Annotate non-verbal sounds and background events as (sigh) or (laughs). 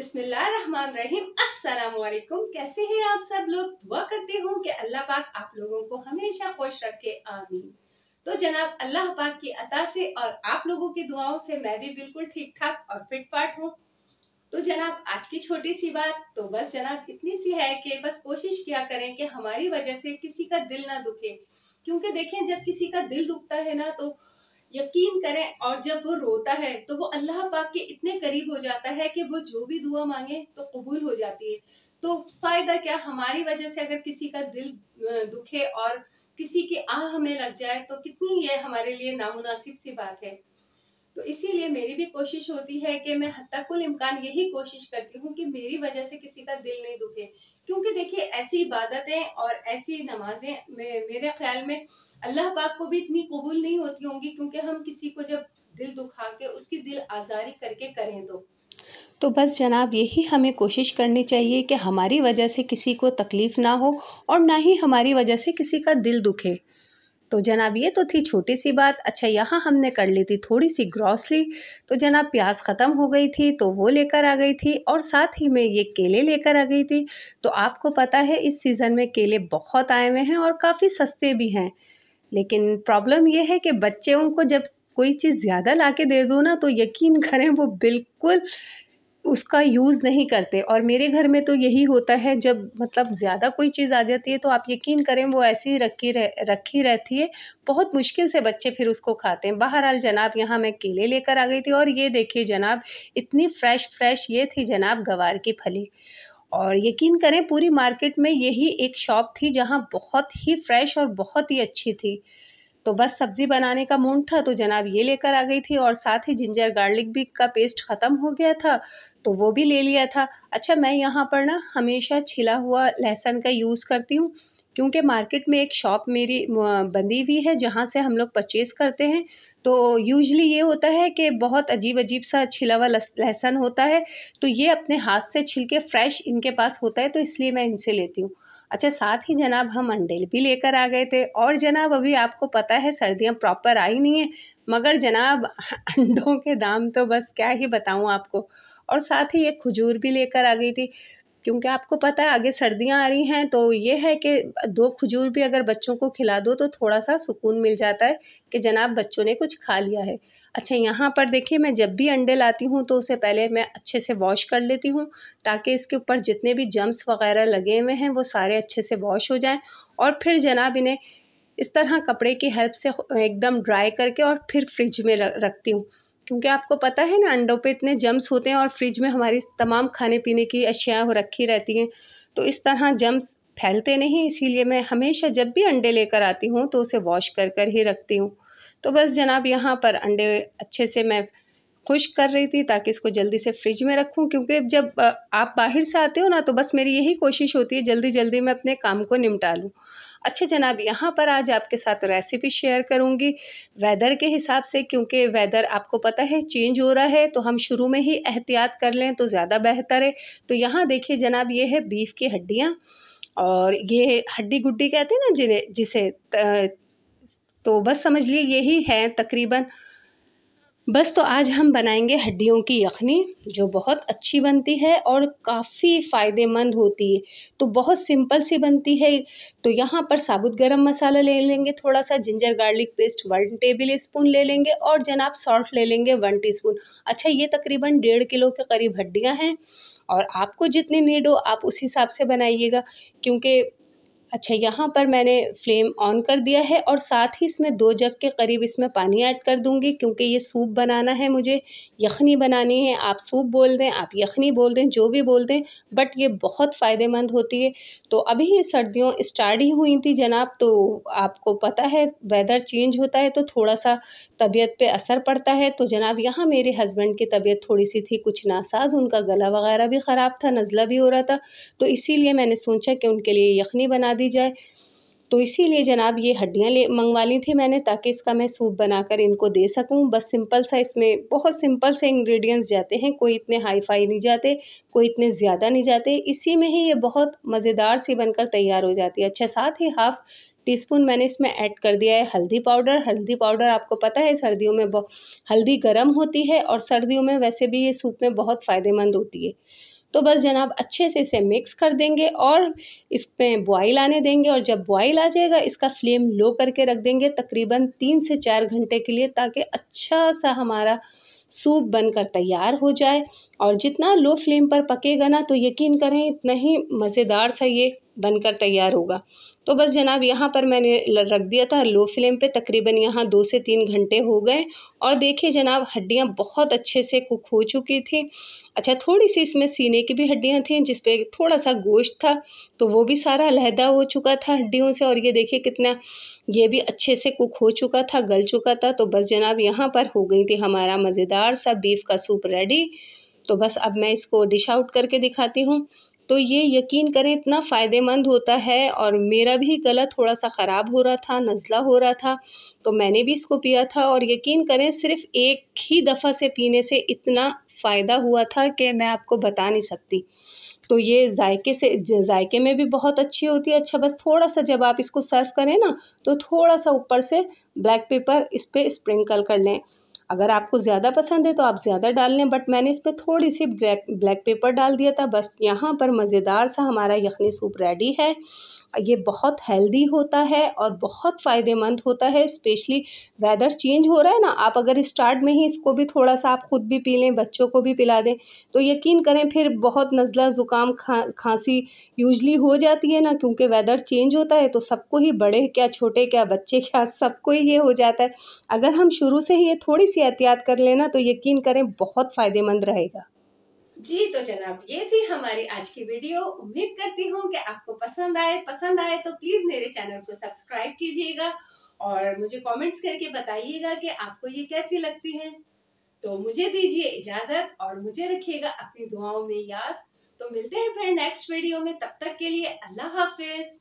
बिस्मिल्लाकुम कैसे हैं आप सब लोग दुआ करते हो कि अल्लाह पाक आप लोगों को हमेशा खुश रखे आमीन तो जनाब अल्लाह पाक की अता से और आप लोगों की दुआओं से मैं भी बिल्कुल ठीक ठाक और फिट पाट हूँ तो जनाब आज की छोटी सी बात तो बस जनाब इतनी सी है कि बस कोशिश किया करें कि हमारी वजह से किसी का दिल ना दुखे क्योंकि देखें जब किसी का दिल दुखता है ना तो यकीन करें और जब वो रोता है तो वो अल्लाह पाक के इतने करीब हो जाता है कि वो जो भी दुआ मांगे तो कबूल हो जाती है तो फायदा क्या हमारी वजह से अगर किसी का दिल दुखे और किसी की आह हमें लग जाए तो कितनी ये हमारे लिए नामुनासिब सी बात है तो इसीलिए मेरी भी कोशिश होती है कि मैं हतकुल इम्कान यही कोशिश करती हूँ कि मेरी वजह से किसी का दिल नहीं दुखे क्योंकि देखिए ऐसी इबादतें और ऐसी नमाजें मेरे ख्याल में अल्लाह पाक को भी इतनी कबूल नहीं होती होंगी क्योंकि हम किसी को जब दिल दुखा के उसकी दिल आज़ारी करके करें तो तो बस जनाब यही हमें कोशिश करनी चाहिए कि हमारी वजह से किसी को तकलीफ़ ना हो और ना ही हमारी वजह से किसी का दिल दुखे तो जनाब ये तो थी छोटी सी बात अच्छा यहाँ हमने कर ली थी थोड़ी सी ग्रॉसली तो जनाब प्याज ख़त्म हो गई थी तो वो लेकर आ गई थी और साथ ही में ये केले लेकर आ गई थी तो आपको पता है इस सीज़न में केले बहुत आए हुए हैं और काफ़ी सस्ते भी हैं लेकिन प्रॉब्लम ये है कि बच्चों को जब कोई चीज़ ज़्यादा ला के दे दो ना तो यकीन करें वो बिल्कुल उसका यूज़ नहीं करते और मेरे घर में तो यही होता है जब मतलब ज़्यादा कोई चीज़ आ जाती है तो आप यकीन करें वो ऐसी रखी रह रखी रहती है बहुत मुश्किल से बच्चे फिर उसको खाते हैं बहरहाल जनाब यहाँ मैं केले लेकर आ गई थी और ये देखिए जनाब इतनी फ्रेश फ्रेश ये थी जनाब गवार की फली और यकीन करें पूरी मार्केट में यही एक शॉप थी जहाँ बहुत ही फ्रेश और बहुत ही अच्छी थी तो बस सब्ज़ी बनाने का मूड था तो जनाब ये लेकर आ गई थी और साथ ही जिंजर गार्लिक भी का पेस्ट ख़त्म हो गया था तो वो भी ले लिया था अच्छा मैं यहाँ पर ना हमेशा छिला हुआ लहसुन का यूज़ करती हूँ क्योंकि मार्केट में एक शॉप मेरी बंदी हुई है जहाँ से हम लोग परचेज़ करते हैं तो यूजली ये होता है कि बहुत अजीब अजीब सा छिला हुआ लहसुन होता है तो ये अपने हाथ से छिल के फ्रेश इनके पास होता है तो इसलिए मैं इनसे लेती हूँ अच्छा साथ ही जनाब हम अंडेल भी लेकर आ गए थे और जनाब अभी आपको पता है सर्दियां प्रॉपर आई नहीं है मगर जनाब (laughs) अंडों के दाम तो बस क्या ही बताऊं आपको और साथ ही एक खजूर भी लेकर आ गई थी क्योंकि आपको पता है आगे सर्दियां आ रही हैं तो ये है कि दो खजूर भी अगर बच्चों को खिला दो तो थोड़ा सा सुकून मिल जाता है कि जनाब बच्चों ने कुछ खा लिया है अच्छा यहाँ पर देखिए मैं जब भी अंडे लाती हूँ तो उसे पहले मैं अच्छे से वॉश कर लेती हूँ ताकि इसके ऊपर जितने भी जम्स वगैरह लगे हुए हैं वो सारे अच्छे से वॉश हो जाएँ और फिर जनाब इन्हें इस तरह कपड़े की हेल्प से एकदम ड्राई करके और फिर फ्रिज में रखती हूँ क्योंकि आपको पता है ना अंडों पे इतने जम्स होते हैं और फ्रिज में हमारी तमाम खाने पीने की अशियाँ हो रखी रहती हैं तो इस तरह जम्स फैलते नहीं इसीलिए मैं हमेशा जब भी अंडे लेकर आती हूँ तो उसे वॉश कर कर ही रखती हूँ तो बस जनाब यहाँ पर अंडे अच्छे से मैं खुश्क कर रही थी ताकि इसको जल्दी से फ्रिज में रखूँ क्योंकि जब आप बाहर से आते हो ना तो बस मेरी यही कोशिश होती है जल्दी जल्दी मैं अपने काम को निपटा लूँ अच्छा जनाब यहाँ पर आज आपके साथ रेसिपी शेयर करूँगी वेदर के हिसाब से क्योंकि वेदर आपको पता है चेंज हो रहा है तो हम शुरू में ही एहतियात कर लें तो ज़्यादा बेहतर है तो यहाँ देखिए जनाब ये है बीफ की हड्डियाँ और ये हड्डी गुड्डी कहते हैं ना जिन्हें जिसे तो बस समझ लिए यही है तकरीबन बस तो आज हम बनाएंगे हड्डियों की यखनी जो बहुत अच्छी बनती है और काफ़ी फ़ायदेमंद होती है तो बहुत सिंपल सी बनती है तो यहाँ पर साबुत गरम मसाला ले लेंगे थोड़ा सा ginger garlic paste one tablespoon ले लेंगे और जनाब सॉल्ट ले लेंगे वन टीस्पून अच्छा ये तकरीबन डेढ़ किलो के करीब हड्डियाँ हैं और आपको जितनी नीड हो आप उस हिसाब से बनाइएगा क्योंकि अच्छा यहाँ पर मैंने फ्लेम ऑन कर दिया है और साथ ही इसमें दो जग के करीब इसमें पानी ऐड कर दूंगी क्योंकि ये सूप बनाना है मुझे यखनी बनानी है आप सूप बोल दें आप यखनी बोल दें जो भी बोल दें बट ये बहुत फ़ायदेमंद होती है तो अभी ये सर्दियों स्टार्ट ही हुई थी जनाब तो आपको पता है वेदर चेंज होता है तो थोड़ा सा तबीयत पर असर पड़ता है तो जनाब यहाँ मेरे हस्बैंड की तबीयत थोड़ी सी थी कुछ नासाज उनका गला वगैरह भी ख़राब था नज़ला भी हो रहा था तो इसी मैंने सोचा कि उनके लिए यखनी बना दी जाए तो इसीलिए जनाब ये हड्डियाँ ले मंगवा ली थी मैंने ताकि इसका मैं सूप बनाकर इनको दे सकूं बस सिंपल सा इसमें बहुत सिंपल से इंग्रेडिएंट्स जाते हैं कोई इतने हाई फाई नहीं जाते कोई इतने ज़्यादा नहीं जाते इसी में ही ये बहुत मज़ेदार सी बनकर तैयार हो जाती है अच्छा साथ ही हाफ़ टी स्पून मैंने इसमें ऐड कर दिया है हल्दी पाउडर हल्दी पाउडर आपको पता है सर्दियों में हल्दी गर्म होती है और सर्दियों में वैसे भी ये सूप में बहुत फ़ायदेमंद होती है तो बस जनाब अच्छे से इसे मिक्स कर देंगे और इस पर बॉयल आने देंगे और जब बॉयल आ जाएगा इसका फ्लेम लो करके रख देंगे तकरीबन तीन से चार घंटे के लिए ताकि अच्छा सा हमारा सूप बनकर तैयार हो जाए और जितना लो फ्लेम पर पकेगा ना तो यकीन करें इतना ही मज़ेदार सा ये बनकर तैयार होगा तो बस जनाब यहाँ पर मैंने रख दिया था लो फ्लेम पे तकरीबन यहाँ दो से तीन घंटे हो गए और देखिए जनाब हड्डियाँ बहुत अच्छे से कुक हो चुकी थी अच्छा थोड़ी सी इसमें सीने की भी हड्डियाँ थी जिसपे थोड़ा सा गोश्त था तो वो भी सारा लहदा हो चुका था हड्डियों से और ये देखिए कितना ये भी अच्छे से कुक हो चुका था गल चुका था तो बस जनाब यहाँ पर हो गई थी हमारा मज़ेदार सा बीफ का सूप रेडी तो बस अब मैं इसको डिश आउट करके दिखाती हूँ तो ये यकीन करें इतना फ़ायदेमंद होता है और मेरा भी गला थोड़ा सा ख़राब हो रहा था नज़ला हो रहा था तो मैंने भी इसको पिया था और यकीन करें सिर्फ एक ही दफ़ा से पीने से इतना फ़ायदा हुआ था कि मैं आपको बता नहीं सकती तो ये जायके से जायके में भी बहुत अच्छी होती है अच्छा बस थोड़ा सा जब आप इसको सर्व करें ना तो थोड़ा सा ऊपर से ब्लैक पेपर इस पर स्प्रिंकल कर लें अगर आपको ज़्यादा पसंद है तो आप ज़्यादा डाल लें बट मैंने इस पर थोड़ी सी ब्लैक ब्लैक पेपर डाल दिया था बस यहाँ पर मज़ेदार सा हमारा यखनी सूप रेडी है ये बहुत हेल्दी होता है और बहुत फ़ायदेमंद होता है स्पेशली वेदर चेंज हो रहा है ना आप अगर स्टार्ट में ही इसको भी थोड़ा सा आप ख़ुद भी पी लें बच्चों को भी पिला दें तो यकीन करें फिर बहुत नज़ला ज़ुकाम खा खांसी यूजली हो जाती है ना क्योंकि वेदर चेंज होता है तो सबको ही बड़े क्या छोटे क्या बच्चे क्या सबको ही ये हो जाता है अगर हम शुरू से ही ये थोड़ी सी सी एहतियात कर लेना तो यकीन करें बहुत फ़ायदेमंद रहेगा जी तो जनाब ये थी हमारी आज की वीडियो उम्मीद करती हूँ कि आपको पसंद आए पसंद आए तो प्लीज़ मेरे चैनल को सब्सक्राइब कीजिएगा और मुझे कमेंट्स करके बताइएगा कि आपको ये कैसी लगती है तो मुझे दीजिए इजाज़त और मुझे रखिएगा अपनी दुआओं में याद तो मिलते हैं फिर नेक्स्ट वीडियो में तब तक के लिए अल्लाह हाफिज़